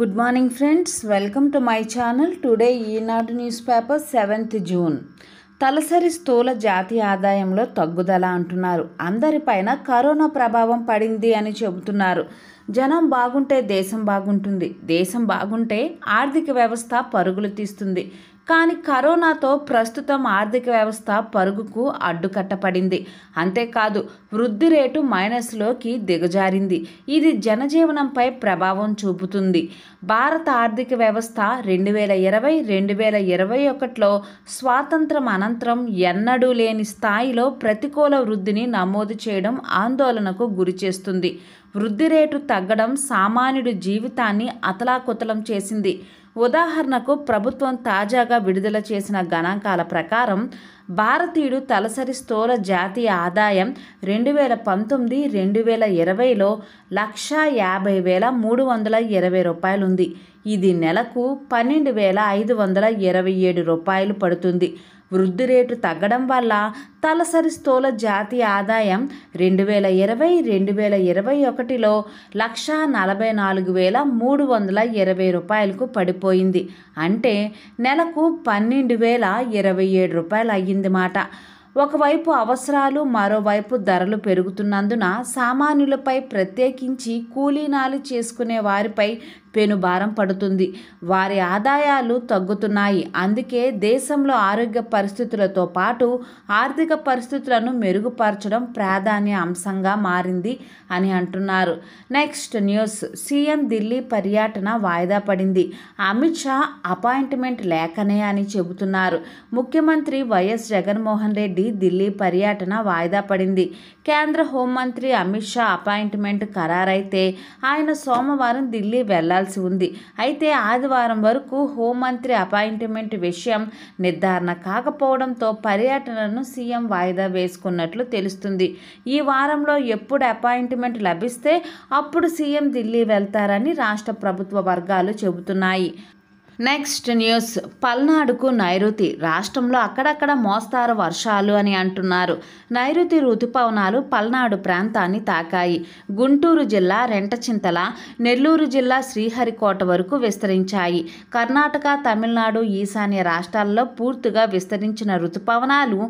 good morning friends welcome to my channel today Eenadu news paper seventh June తలసరి స్థూల జాతీయ ఆదాయంలో తగ్గుదల అంటున్నారు అందరిపైన కరోనా ప్రభావం పడింది అని చెబుతున్నారు జనం బాగుంటే దేశం బాగుంటుంది దేశం బాగుంటే ఆర్థిక వ్యవస్థ పరుగులు తీస్తుంది కానీ కరోనాతో ప్రస్తుతం ఆర్థిక వ్యవస్థ పరుగుకు అడ్డుకట్టపడింది అంతేకాదు వృద్ధి రేటు మైనస్లోకి దిగజారింది ఇది జనజీవనంపై ప్రభావం చూపుతుంది భారత ఆర్థిక వ్యవస్థ రెండు వేల ఇరవై రెండు వేల ఇరవై ఒకటిలో స్వాతంత్రం అనంతరం ఎన్నడూ లేని స్థాయిలో ప్రతికూల వృద్ధిని నమోదు చేయడం ఆందోళనకు గురిచేస్తుంది వృద్ధి రేటు తగ్గడం సామాన్యుడి జీవితాన్ని అతలాకుతలం చేసింది ఉదాహరణకు ప్రభుత్వం తాజాగా విడుదల చేసిన గణాంకాల ప్రకారం భారతీయుడు తలసరి స్థూల జాతీయ ఆదాయం రెండు వేల పంతొమ్మిది రెండు వేల ఇరవైలో లక్షా యాభై వేల మూడు వందల ఇరవై రూపాయలుంది ఇది నెలకు పన్నెండు వేల ఐదు వందల ఇరవై ఏడు రూపాయలు పడుతుంది వృద్ధి రేటు తగ్గడం వల్ల తలసరి స్థూల జాతీయ ఆదాయం రెండు వేల ఇరవై రెండు వేల ఇరవై ఒకటిలో లక్ష నలభై నాలుగు వేల మూడు వందల ఇరవై రూపాయలకు పడిపోయింది అంటే నెలకు పన్నెండు వేల ఇరవై ఏడు రూపాయలు అయ్యింది మాట ఒకవైపు అవసరాలు మరోవైపు ధరలు పెరుగుతున్నందున సామాన్యులపై ప్రత్యేకించి కూలీనాలు చేసుకునే వారిపై భారం పడుతుంది వారి ఆదాయాలు తగ్గుతున్నాయి అందుకే దేశంలో ఆరోగ్య పరిస్థితులతో పాటు ఆర్థిక పరిస్థితులను మెరుగుపరచడం ప్రాధాన్య అంశంగా మారింది అని అంటున్నారు నెక్స్ట్ న్యూస్ సీఎం ఢిల్లీ పర్యటన వాయిదా పడింది అమిత్ షా అపాయింట్మెంట్ లేకనే అని చెబుతున్నారు ముఖ్యమంత్రి వైఎస్ జగన్మోహన్ రెడ్డి ఢిల్లీ పర్యటన వాయిదా పడింది కేంద్ర హోంమంత్రి అమిత్ షా అపాయింట్మెంట్ ఖరారైతే ఆయన సోమవారం ఢిల్లీ వెళ్లాలి చేయాల్సి ఉంది అయితే ఆదివారం వరకు హోంమంత్రి అపాయింట్మెంట్ విషయం నిర్ధారణ కాకపోవడంతో పర్యటనను సీఎం వాయిదా వేసుకున్నట్లు తెలుస్తుంది ఈ వారంలో ఎప్పుడు అపాయింట్మెంట్ లభిస్తే అప్పుడు సీఎం ఢిల్లీ వెళ్తారని రాష్ట్ర ప్రభుత్వ వర్గాలు చెబుతున్నాయి నెక్స్ట్ న్యూస్ పల్నాడుకు నైరుతి రాష్ట్రంలో అక్కడక్కడ మోస్తారు వర్షాలు అని అంటున్నారు నైరుతి ఋతుపవనాలు పల్నాడు ప్రాంతాన్ని తాకాయి గుంటూరు జిల్లా రెంటచింతల నెల్లూరు జిల్లా శ్రీహరికోట వరకు విస్తరించాయి కర్ణాటక తమిళనాడు ఈశాన్య రాష్ట్రాల్లో పూర్తిగా విస్తరించిన ఋతుపవనాలు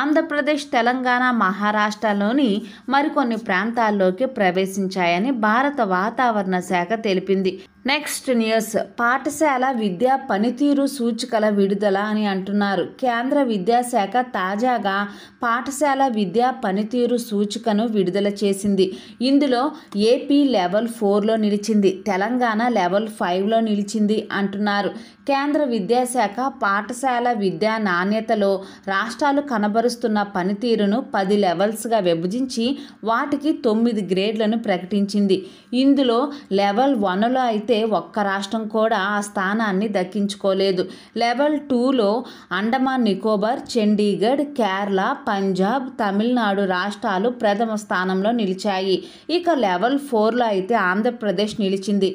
ఆంధ్రప్రదేశ్ తెలంగాణ మహారాష్ట్రలోని మరికొన్ని ప్రాంతాల్లోకి ప్రవేశించాయని భారత వాతావరణ శాఖ తెలిపింది నెక్స్ట్ న్యూస్ పాఠశాల విద్యా పనితీరు సూచికల విడుదల అని అంటున్నారు కేంద్ర విద్యాశాఖ తాజాగా పాఠశాల విద్యా పనితీరు సూచికను విడుదల చేసింది ఇందులో ఏపీ లెవెల్ ఫోర్లో నిలిచింది తెలంగాణ లెవెల్ ఫైవ్లో నిలిచింది అంటున్నారు కేంద్ర విద్యాశాఖ పాఠశాల విద్యా నాణ్యతలో రాష్ట్రాలు కనబరుస్తున్న పనితీరును పది లెవెల్స్గా విభజించి వాటికి తొమ్మిది గ్రేడ్లను ప్రకటించింది ఇందులో లెవెల్ వన్లో అయితే ఒక్క రాష్ట్రం కూడా ఆ స్థానాన్ని దక్కించుకోలేదు లెవెల్ టూలో అండమాన్ నికోబార్ చండీగఢ్ కేరళ పంజాబ్ తమిళనాడు రాష్ట్రాలు ప్రథమ స్థానంలో నిలిచాయి ఇక లెవెల్ ఫోర్లో అయితే ఆంధ్రప్రదేశ్ నిలిచింది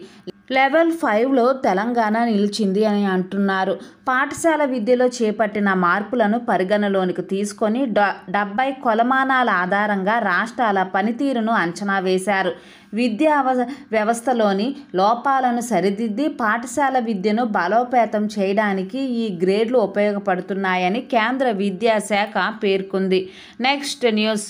లెవెల్ ఫైవ్లో తెలంగాణ నిలిచింది అని అంటున్నారు పాఠశాల విద్యలో చేపట్టిన మార్పులను పరిగణలోనికి తీసుకొని డెబ్బై కొలమానాల ఆధారంగా రాష్ట్రాల పనితీరును అంచనా వేశారు విద్యా వ్యవస్థలోని లోపాలను సరిదిద్ది పాఠశాల విద్యను బలోపేతం చేయడానికి ఈ గ్రేడ్లు ఉపయోగపడుతున్నాయని కేంద్ర విద్యాశాఖ పేర్కొంది నెక్స్ట్ న్యూస్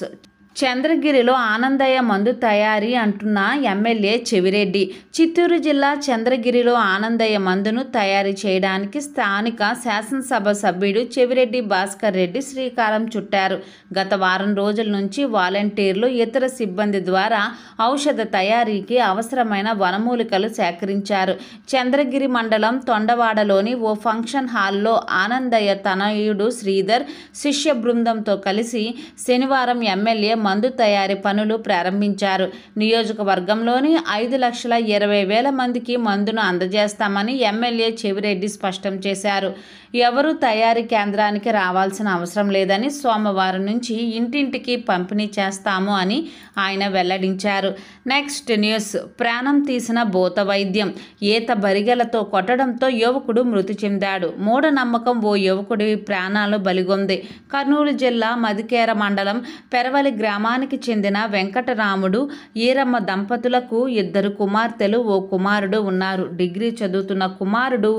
చంద్రగిరిలో ఆనందయ్య మందు తయారీ అంటున్న ఎమ్మెల్యే చెవిరెడ్డి చిత్తూరు జిల్లా చంద్రగిరిలో ఆనందయ్య మందును తయారు చేయడానికి స్థానిక శాసనసభ సభ్యుడు చెవిరెడ్డి భాస్కర్ రెడ్డి శ్రీకారం చుట్టారు గత వారం రోజుల నుంచి వాలంటీర్లు ఇతర సిబ్బంది ద్వారా ఔషధ తయారీకి అవసరమైన వనమూలికలు సేకరించారు చంద్రగిరి మండలం తొండవాడలోని ఓ ఫంక్షన్ హాల్లో ఆనందయ్య తనయుడు శ్రీధర్ శిష్య బృందంతో కలిసి శనివారం ఎమ్మెల్యే మందు తయారీ పనులు ప్రారంభించారు నియోజకవర్గంలోని ఐదు లక్షల ఇరవై వేల మందికి మందును అందజేస్తామని ఎమ్మెల్యే చెవిరెడ్డి స్పష్టం చేశారు ఎవరు తయారీ కేంద్రానికి రావాల్సిన అవసరం లేదని సోమవారం నుంచి ఇంటింటికి పంపిణీ చేస్తాము అని ఆయన వెల్లడించారు నెక్స్ట్ న్యూస్ ప్రాణం తీసిన భూత వైద్యం ఈత బరిగెలతో కొట్టడంతో యువకుడు మృతి చెందాడు మూఢ నమ్మకం ఓ యువకుడి ప్రాణాలు బలిగొంది కర్నూలు జిల్లా మదికేర మండలం పెరవలి గ్రామం గ్రామానికి చెందిన వెంకటరాముడు ఈరమ్మ దంపతులకు ఇద్దరు కుమార్తెలు ఓ కుమారుడు ఉన్నారు డిగ్రీ చదువుతున్న కుమారుడు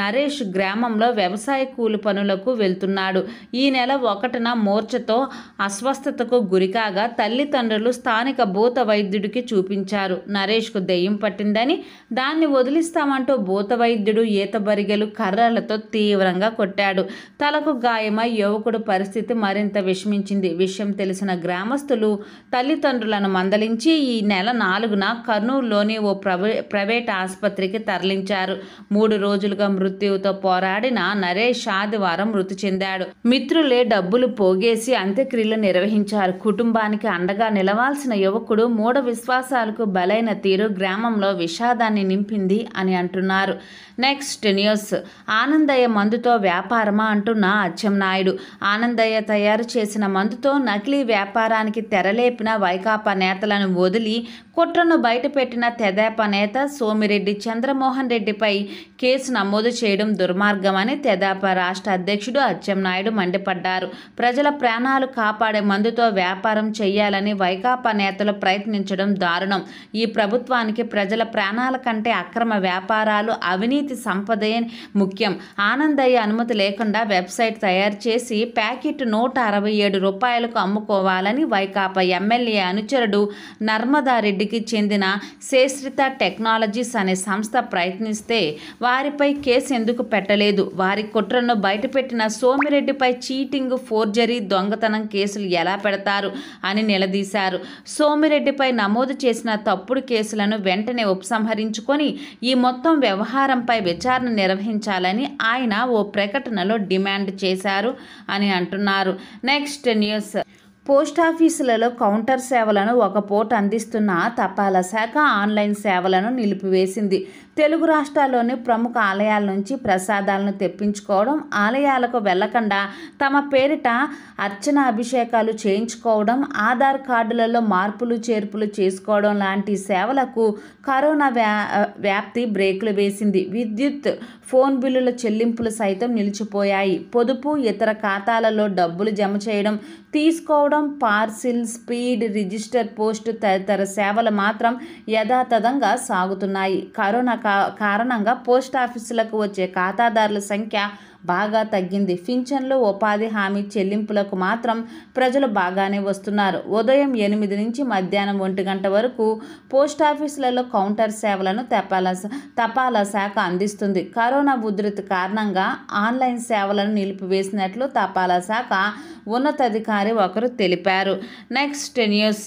నరేష్ గ్రామంలో వ్యవసాయ కూలి పనులకు వెళ్తున్నాడు ఈ నెల ఒకటిన మోర్చతో అస్వస్థతకు గురికాగా తల్లిదండ్రులు స్థానిక భూత వైద్యుడికి చూపించారు నరేష్కు దెయ్యం పట్టిందని దాన్ని వదిలిస్తామంటూ భూత వైద్యుడు ఈతబరిగెలు కర్రలతో తీవ్రంగా కొట్టాడు తలకు గాయమై యువకుడు పరిస్థితి మరింత విషమించింది విషయం తెలిసిన గ్రామ గ్రామస్తులు తల్లిదండ్రులను మందలించి ఈ నెల నాలుగున కర్నూలులోని ఓ ప్రవే ప్రైవేట్ ఆసుపత్రికి తరలించారు మూడు రోజులుగా మృత్యువుతో పోరాడిన నరేష్ ఆదివారం మృతి చెందాడు మిత్రులే డబ్బులు పోగేసి అంత్యక్రియలు నిర్వహించారు కుటుంబానికి అండగా నిలవాల్సిన యువకుడు మూఢ విశ్వాసాలకు బలైన తీరు గ్రామంలో విషాదాన్ని నింపింది అని అంటున్నారు నెక్స్ట్ న్యూస్ ఆనందయ్య మందుతో వ్యాపారమా అంటున్న అచ్చెం నాయుడు ఆనందయ్య తయారు చేసిన మందుతో నకిలీ వ్యాపారానికి చేయడానికి తెరలేపిన వైకాపా నేతలను వదిలి కుట్రను బయటపెట్టిన తెదేప నేత సోమిరెడ్డి చంద్రమోహన్ రెడ్డిపై కేసు నమోదు చేయడం దుర్మార్గమని తెదేప రాష్ట్ర అధ్యక్షుడు అచ్చెన్నాయుడు మండిపడ్డారు ప్రజల ప్రాణాలు కాపాడే మందుతో వ్యాపారం చేయాలని వైకాపా నేతలు ప్రయత్నించడం దారుణం ఈ ప్రభుత్వానికి ప్రజల ప్రాణాల కంటే అక్రమ వ్యాపారాలు అవినీతి సంపదే ముఖ్యం ఆనందయ్య అనుమతి లేకుండా వెబ్సైట్ తయారు చేసి ప్యాకెట్ నూట అరవై ఏడు రూపాయలకు అమ్ముకోవాలని వై వైకాప ఎమ్మెల్యే అనుచరుడు నర్మదారెడ్డికి చెందిన శేశ్రిత టెక్నాలజీస్ అనే సంస్థ ప్రయత్నిస్తే వారిపై కేసు ఎందుకు పెట్టలేదు వారి కుట్రను బయటపెట్టిన సోమిరెడ్డిపై చీటింగ్ ఫోర్జరీ దొంగతనం కేసులు ఎలా పెడతారు అని నిలదీశారు సోమిరెడ్డిపై నమోదు చేసిన తప్పుడు కేసులను వెంటనే ఉపసంహరించుకొని ఈ మొత్తం వ్యవహారంపై విచారణ నిర్వహించాలని ఆయన ఓ ప్రకటనలో డిమాండ్ చేశారు అని అంటున్నారు నెక్స్ట్ న్యూస్ పోస్టాఫీసులలో కౌంటర్ సేవలను ఒక పూట అందిస్తున్న తపాలా శాఖ ఆన్లైన్ సేవలను నిలిపివేసింది తెలుగు రాష్ట్రాల్లోని ప్రముఖ ఆలయాల నుంచి ప్రసాదాలను తెప్పించుకోవడం ఆలయాలకు వెళ్లకుండా తమ పేరిట అర్చన అభిషేకాలు చేయించుకోవడం ఆధార్ కార్డులలో మార్పులు చేర్పులు చేసుకోవడం లాంటి సేవలకు కరోనా వ్యాప్తి బ్రేకులు వేసింది విద్యుత్ ఫోన్ బిల్లుల చెల్లింపులు సైతం నిలిచిపోయాయి పొదుపు ఇతర ఖాతాలలో డబ్బులు జమ చేయడం తీసుకోవడం పార్సిల్ స్పీడ్ రిజిస్టర్ పోస్ట్ తదితర సేవలు మాత్రం యథాతథంగా సాగుతున్నాయి కరోనా కారణంగా పోస్ట్ ఆఫీసులకు వచ్చే ఖాతాదారుల సంఖ్య బాగా తగ్గింది పింఛన్లు ఉపాధి హామీ చెల్లింపులకు మాత్రం ప్రజలు బాగానే వస్తున్నారు ఉదయం ఎనిమిది నుంచి మధ్యాహ్నం ఒంటి గంట వరకు పోస్ట్ ఆఫీసులలో కౌంటర్ సేవలను తపాలా తపాలా శాఖ అందిస్తుంది కరోనా ఉధృతి కారణంగా ఆన్లైన్ సేవలను నిలిపివేసినట్లు తపాలా శాఖ ఉన్నతాధికారి ఒకరు తెలిపారు నెక్స్ట్ న్యూస్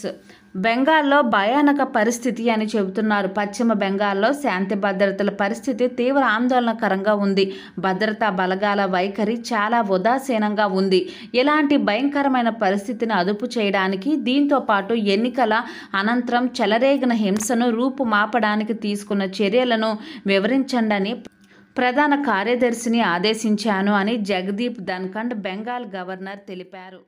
బెంగాల్లో భయానక పరిస్థితి అని చెబుతున్నారు పశ్చిమ బెంగాల్లో శాంతి భద్రతల పరిస్థితి తీవ్ర ఆందోళనకరంగా ఉంది భద్రతా బలగాల వైఖరి చాలా ఉదాసీనంగా ఉంది ఇలాంటి భయంకరమైన పరిస్థితిని అదుపు చేయడానికి దీంతో పాటు ఎన్నికల అనంతరం చెలరేగిన హింసను రూపుమాపడానికి తీసుకున్న చర్యలను వివరించండి ప్రధాన కార్యదర్శిని ఆదేశించాను అని జగదీప్ ధన్ఖండ్ బెంగాల్ గవర్నర్ తెలిపారు